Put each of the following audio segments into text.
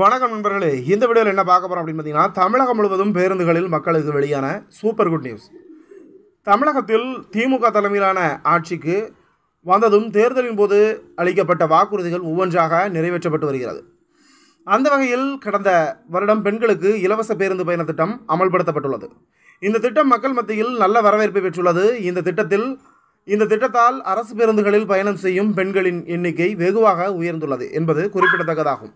வணக்கம் நண்பர்களே இந்த வீடியோவில் என்ன பார்க்க போகிறோம் அப்படின்னு பார்த்தீங்கன்னா தமிழகம் முழுவதும் பேருந்துகளில் மக்களுக்கு வெளியான சூப்பர் குட் நியூஸ் தமிழகத்தில் திமுக தலைமையிலான ஆட்சிக்கு வந்ததும் தேர்தலின் போது அளிக்கப்பட்ட வாக்குறுதிகள் ஒவ்வொன்றாக நிறைவேற்றப்பட்டு வருகிறது அந்த வகையில் கடந்த வருடம் பெண்களுக்கு இலவச பேருந்து பயண திட்டம் அமல்படுத்தப்பட்டுள்ளது இந்த திட்டம் மக்கள் மத்தியில் நல்ல வரவேற்பை பெற்றுள்ளது இந்த திட்டத்தில் இந்த திட்டத்தால் அரசு பேருந்துகளில் பயணம் செய்யும் பெண்களின் எண்ணிக்கை வெகுவாக உயர்ந்துள்ளது என்பது குறிப்பிடத்தக்கதாகும்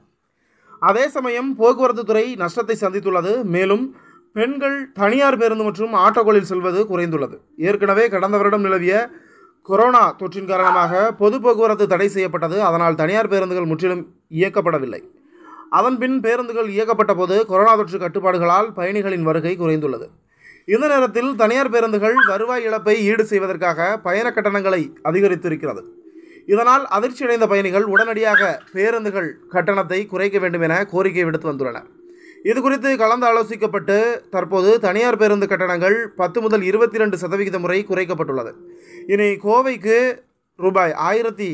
அதே சமயம் போக்குவரத்து துறை நஷ்டத்தை சந்தித்துள்ளது மேலும் பெண்கள் தனியார் பேருந்து மற்றும் ஆட்டோக்களில் செல்வது குறைந்துள்ளது ஏற்கனவே கடந்த வருடம் நிலவிய கொரோனா தொற்றின் காரணமாக பொது போக்குவரத்து தடை செய்யப்பட்டது அதனால் தனியார் பேருந்துகள் முற்றிலும் இயக்கப்படவில்லை அதன்பின் பேருந்துகள் இயக்கப்பட்ட போது கொரோனா தொற்று கட்டுப்பாடுகளால் பயணிகளின் வருகை குறைந்துள்ளது இந்த நேரத்தில் தனியார் பேருந்துகள் வருவாய் இழப்பை ஈடு செய்வதற்காக பயண கட்டணங்களை அதிகரித்திருக்கிறது இதனால் அதிர்ச்சியடைந்த பயணிகள் உடனடியாக பேருந்துகள் கட்டணத்தை குறைக்க வேண்டும் என கோரிக்கை விடுத்து வந்துள்ளனர் இது குறித்து கலந்து ஆலோசிக்கப்பட்டு தற்போது தனியார் பேருந்து கட்டணங்கள் பத்து முதல் இருபத்தி ரெண்டு சதவிகித முறை குறைக்கப்பட்டுள்ளது இனி கோவைக்கு ரூபாய் ஆயிரத்தி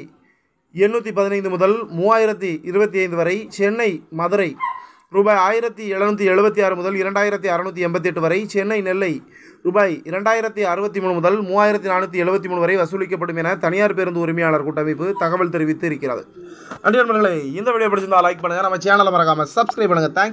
எண்ணூற்றி பதினைந்து முதல் மூவாயிரத்தி இருபத்தி ஐந்து வரை சென்னை மதுரை ரூபாய் ஆயிரத்தி எழுநூற்றி எழுபத்தி ஆறு முதல் இரண்டாயிரத்தி அறநூற்றி எண்பத்தி எட்டு வரை சென்னை நெல்லை ரூபாய் இரண்டாயிரத்தி அறுபத்தி மூணு முதல் மூவாயிரத்தி நானூற்றி எழுபத்தி மூணு வரை வசூலிக்கப்படும் என தனியார் பேருந்து உரிமையாளர் கூட்டமைப்பு தகவல் தெரிவித்து இருக்கிறது நன்றி நண்பர்களே இந்த வீடியோ பிடிச்சிருந்தால் லைக் பண்ணுங்கள் நம்ம சேனலை மறக்காமல் சப்ஸ்கிரைப் பண்ணுங்கள் தேங்க்ஸ்